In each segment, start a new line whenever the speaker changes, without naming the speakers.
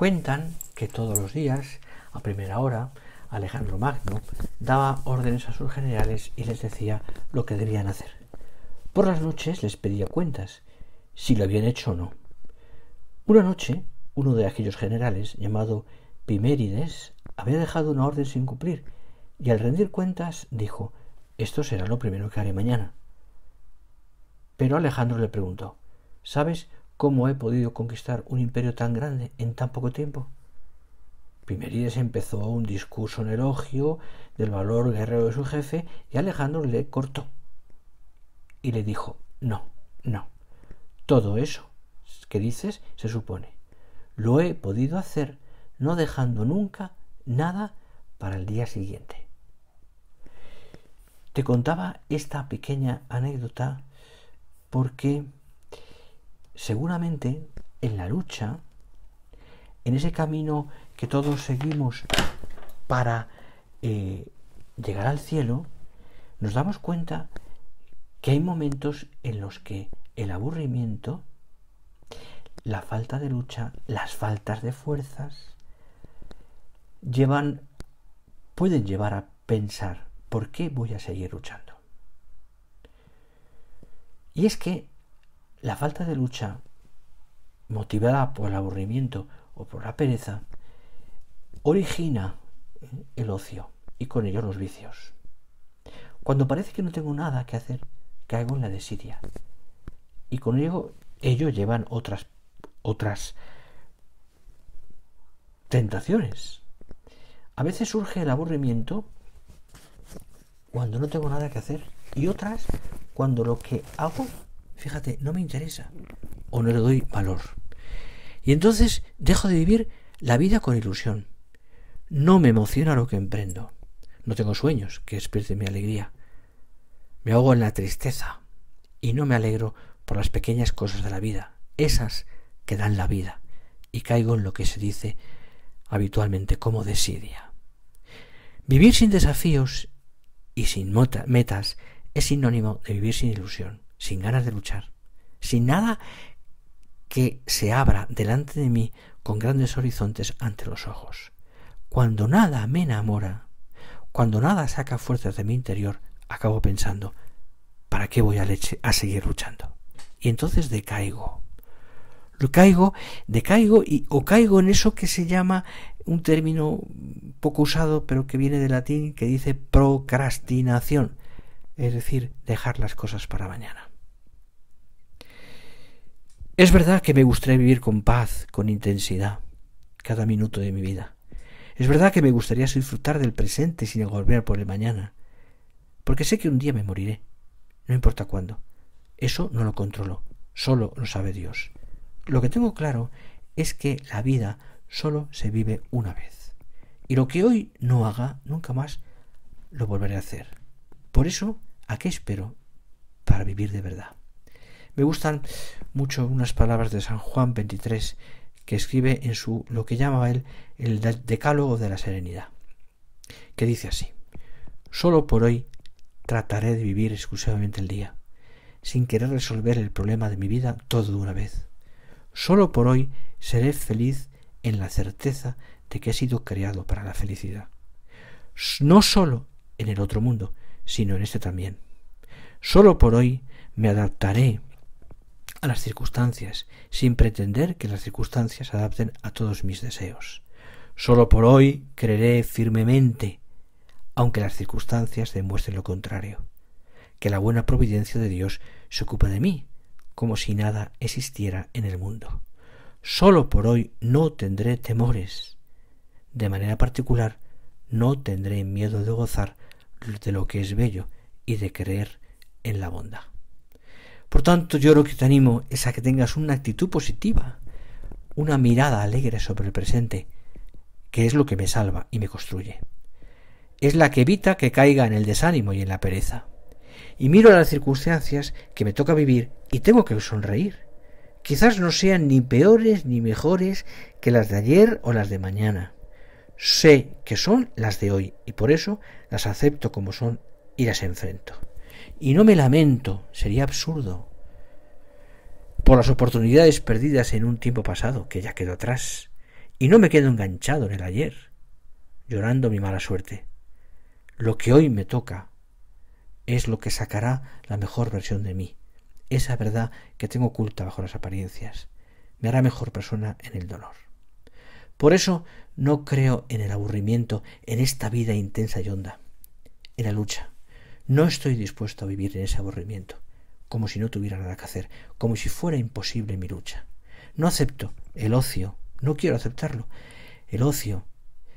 Cuentan que todos los días, a primera hora, Alejandro Magno daba órdenes a sus generales y les decía lo que debían hacer. Por las noches les pedía cuentas, si lo habían hecho o no. Una noche, uno de aquellos generales, llamado Pimérides, había dejado una orden sin cumplir, y al rendir cuentas dijo, esto será lo primero que haré mañana. Pero Alejandro le preguntó, ¿sabes ¿Cómo he podido conquistar un imperio tan grande en tan poco tiempo? Pimerides empezó un discurso en elogio del valor guerrero de su jefe y Alejandro le cortó y le dijo, no, no, todo eso que dices se supone. Lo he podido hacer no dejando nunca nada para el día siguiente. Te contaba esta pequeña anécdota porque seguramente en la lucha, en ese camino que todos seguimos para eh, llegar al cielo, nos damos cuenta que hay momentos en los que el aburrimiento, la falta de lucha, las faltas de fuerzas, llevan, pueden llevar a pensar, ¿por qué voy a seguir luchando? Y es que la falta de lucha, motivada por el aburrimiento o por la pereza, origina eh, el ocio y con ello los vicios. Cuando parece que no tengo nada que hacer, caigo en la desidia. Y con ello, ello llevan otras, otras tentaciones. A veces surge el aburrimiento cuando no tengo nada que hacer y otras cuando lo que hago fíjate, no me interesa o no le doy valor. Y entonces dejo de vivir la vida con ilusión. No me emociona lo que emprendo. No tengo sueños que despierten mi alegría. Me ahogo en la tristeza y no me alegro por las pequeñas cosas de la vida, esas que dan la vida, y caigo en lo que se dice habitualmente como desidia. Vivir sin desafíos y sin metas es sinónimo de vivir sin ilusión sin ganas de luchar, sin nada que se abra delante de mí con grandes horizontes ante los ojos. Cuando nada me enamora, cuando nada saca fuerzas de mi interior, acabo pensando, ¿para qué voy a, seguir luchando? Y entonces decaigo. Lo caigo, decaigo y, o caigo en eso que se llama un término poco usado, pero que viene del latín, que dice procrastinación, es decir, dejar las cosas para mañana. Es verdad que me gustaría vivir con paz, con intensidad, cada minuto de mi vida. Es verdad que me gustaría disfrutar del presente sin agobiar por el mañana, porque sé que un día me moriré, no importa cuándo. Eso no lo controlo, solo lo sabe Dios. Lo que tengo claro es que la vida solo se vive una vez. Y lo que hoy no haga, nunca más lo volveré a hacer. Por eso, ¿a qué espero para vivir de verdad? Me gustan mucho unas palabras de San Juan 23 que escribe en su lo que llamaba él el decálogo de la serenidad, que dice así: Solo por hoy trataré de vivir exclusivamente el día, sin querer resolver el problema de mi vida todo de una vez. Solo por hoy seré feliz en la certeza de que he sido creado para la felicidad. No solo en el otro mundo, sino en este también. Solo por hoy me adaptaré a las circunstancias, sin pretender que las circunstancias adapten a todos mis deseos. Solo por hoy creeré firmemente, aunque las circunstancias demuestren lo contrario, que la buena providencia de Dios se ocupa de mí, como si nada existiera en el mundo. Solo por hoy no tendré temores. De manera particular, no tendré miedo de gozar de lo que es bello y de creer en la bondad. Por tanto, yo lo que te animo es a que tengas una actitud positiva, una mirada alegre sobre el presente, que es lo que me salva y me construye. Es la que evita que caiga en el desánimo y en la pereza. Y miro las circunstancias que me toca vivir y tengo que sonreír. Quizás no sean ni peores ni mejores que las de ayer o las de mañana. Sé que son las de hoy y por eso las acepto como son y las enfrento. Y no me lamento, sería absurdo. Por las oportunidades perdidas en un tiempo pasado, que ya quedó atrás. Y no me quedo enganchado en el ayer, llorando mi mala suerte. Lo que hoy me toca es lo que sacará la mejor versión de mí, esa verdad que tengo oculta bajo las apariencias. Me hará mejor persona en el dolor. Por eso no creo en el aburrimiento, en esta vida intensa y honda, en la lucha. No estoy dispuesto a vivir en ese aburrimiento, como si no tuviera nada que hacer, como si fuera imposible mi lucha. No acepto el ocio, no quiero aceptarlo. El ocio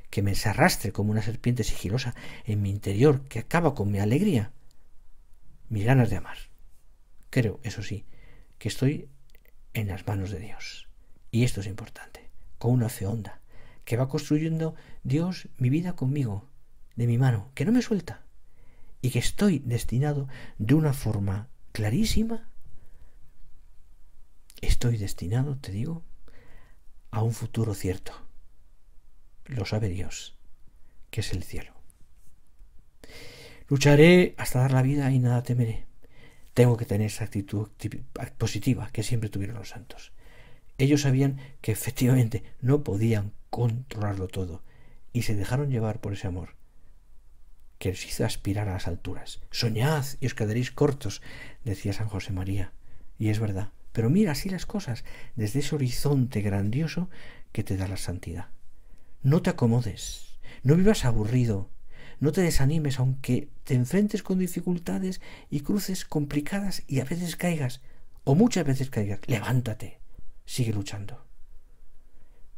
que me arrastre como una serpiente sigilosa en mi interior, que acaba con mi alegría, mis ganas de amar. Creo, eso sí, que estoy en las manos de Dios. Y esto es importante, con una fe honda, que va construyendo Dios mi vida conmigo, de mi mano, que no me suelta, y que estoy destinado de una forma clarísima, estoy destinado, te digo, a un futuro cierto. Lo sabe Dios, que es el cielo. Lucharé hasta dar la vida y nada temeré. Tengo que tener esa actitud positiva que siempre tuvieron los santos. Ellos sabían que efectivamente no podían controlarlo todo y se dejaron llevar por ese amor hizo aspirar a las alturas. Soñad y os quedaréis cortos, decía San José María. Y es verdad. Pero mira así las cosas desde ese horizonte grandioso que te da la santidad. No te acomodes, no vivas aburrido, no te desanimes aunque te enfrentes con dificultades y cruces complicadas y a veces caigas, o muchas veces caigas. Levántate, sigue luchando.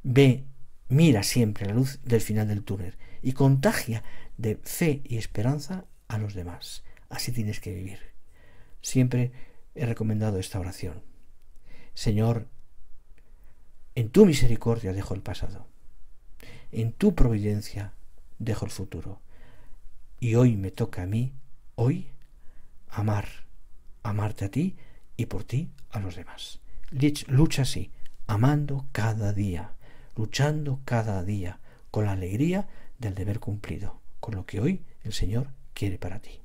Ve, mira siempre la luz del final del túnel y contagia de fe y esperanza a los demás. Así tienes que vivir. Siempre he recomendado esta oración. Señor, en tu misericordia dejo el pasado. En tu providencia dejo el futuro. Y hoy me toca a mí, hoy, amar, amarte a ti y por ti a los demás. Lucha así, amando cada día, luchando cada día con la alegría del deber cumplido con lo que hoy el Señor quiere para ti.